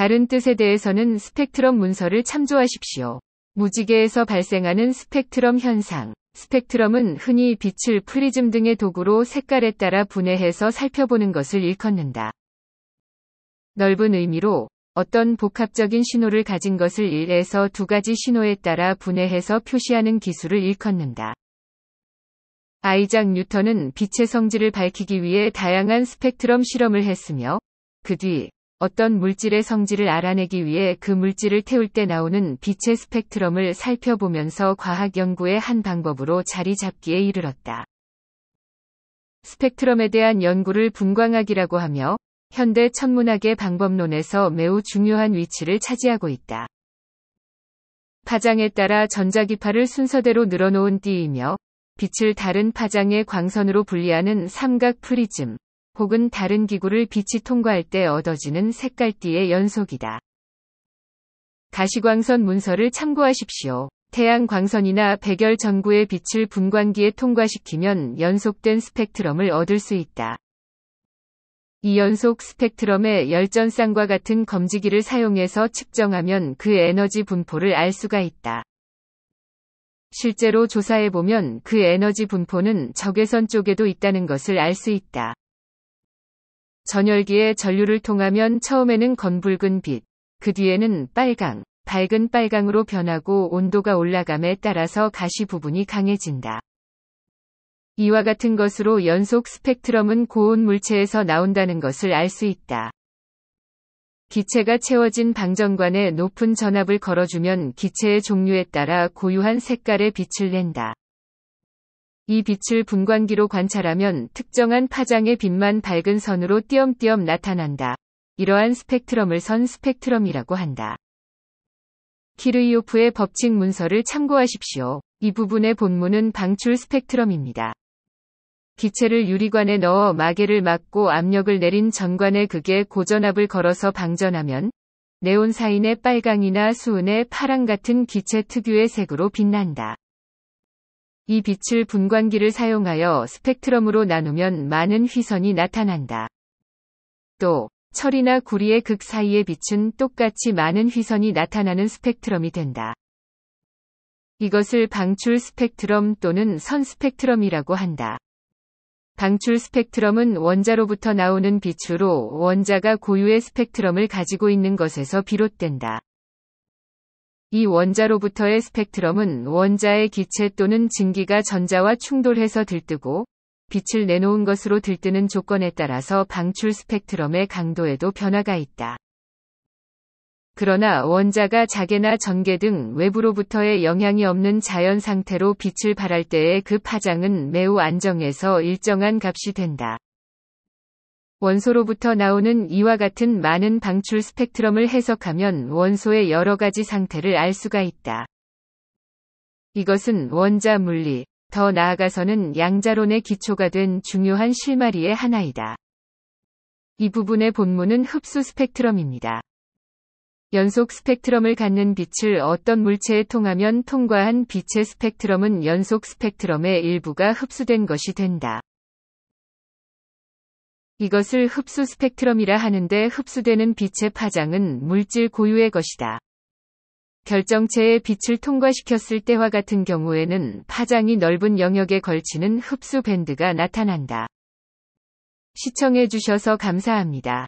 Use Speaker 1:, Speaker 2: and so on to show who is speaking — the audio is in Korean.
Speaker 1: 다른 뜻에 대해서는 스펙트럼 문서를 참조하십시오. 무지개에서 발생하는 스펙트럼 현상. 스펙트럼은 흔히 빛을 프리즘 등의 도구로 색깔에 따라 분해해서 살펴보는 것을 일컫는다. 넓은 의미로 어떤 복합적인 신호를 가진 것을 1에서 두 가지 신호에 따라 분해해서 표시하는 기술을 일컫는다. 아이작 뉴턴은 빛의 성질을 밝히기 위해 다양한 스펙트럼 실험을 했으며 그뒤 어떤 물질의 성질을 알아내기 위해 그 물질을 태울 때 나오는 빛의 스펙트럼을 살펴보면서 과학 연구의 한 방법으로 자리 잡기에 이르렀다. 스펙트럼에 대한 연구를 분광학이라고 하며 현대 천문학의 방법론에서 매우 중요한 위치를 차지하고 있다. 파장에 따라 전자기파를 순서대로 늘어놓은 띠이며 빛을 다른 파장의 광선으로 분리하는 삼각 프리즘, 혹은 다른 기구를 빛이 통과할 때 얻어지는 색깔띠의 연속이다. 가시광선 문서를 참고하십시오. 태양 광선이나 백열 전구의 빛을 분광기에 통과시키면 연속된 스펙트럼을 얻을 수 있다. 이 연속 스펙트럼의 열전쌍과 같은 검지기를 사용해서 측정하면 그 에너지 분포를 알 수가 있다. 실제로 조사해보면 그 에너지 분포는 적외선 쪽에도 있다는 것을 알 수 있다. 전열기의 전류를 통하면 처음에는 검붉은 빛, 그 뒤에는 빨강, 밝은 빨강으로 변하고 온도가 올라감에 따라서 가시 부분이 강해진다. 이와 같은 것으로 연속 스펙트럼은 고온 물체에서 나온다는 것을 알 수 있다. 기체가 채워진 방전관에 높은 전압을 걸어주면 기체의 종류에 따라 고유한 색깔의 빛을 낸다. 이 빛을 분광기로 관찰하면 특정한 파장의 빛만 밝은 선으로 띄엄띄엄 나타난다. 이러한 스펙트럼을 선 스펙트럼이라고 한다. 키르이오프의 법칙 문서를 참고하십시오. 이 부분의 본문은 방출 스펙트럼입니다. 기체를 유리관에 넣어 마개를 막고 압력을 내린 전관에 극의 고전압을 걸어서 방전하면 네온사인의 빨강이나 수은의 파랑 같은 기체 특유의 색으로 빛난다. 이 빛을 분광기를 사용하여 스펙트럼으로 나누면 많은 휘선이 나타난다. 또, 철이나 구리의 극 사이의 빛은 똑같이 많은 휘선이 나타나는 스펙트럼이 된다. 이것을 방출 스펙트럼 또는 선 스펙트럼이라고 한다. 방출 스펙트럼은 원자로부터 나오는 빛으로 원자가 고유의 스펙트럼을 가지고 있는 것에서 비롯된다. 이 원자로부터의 스펙트럼은 원자의 기체 또는 증기가 전자와 충돌해서 들뜨고 빛을 내놓은 것으로 들뜨는 조건에 따라서 방출 스펙트럼의 강도에도 변화가 있다. 그러나 원자가 자개나 전개 등 외부로부터의 영향이 없는 자연 상태로 빛을 발할 때의 그 파장은 매우 안정해서 일정한 값이 된다. 원소로부터 나오는 이와 같은 많은 방출 스펙트럼을 해석하면 원소의 여러 가지 상태를 알 수가 있다. 이것은 원자 물리, 더 나아가서는 양자론의 기초가 된 중요한 실마리의 하나이다. 이 부분의 본문은 흡수 스펙트럼입니다. 연속 스펙트럼을 갖는 빛을 어떤 물체에 통하면 통과한 빛의 스펙트럼은 연속 스펙트럼의 일부가 흡수된 것이 된다. 이것을 흡수 스펙트럼이라 하는데 흡수되는 빛의 파장은 물질 고유의 것이다. 결정체에 빛을 통과시켰을 때와 같은 경우에는 파장이 넓은 영역에 걸치는 흡수 밴드가 나타난다. 시청해주셔서 감사합니다.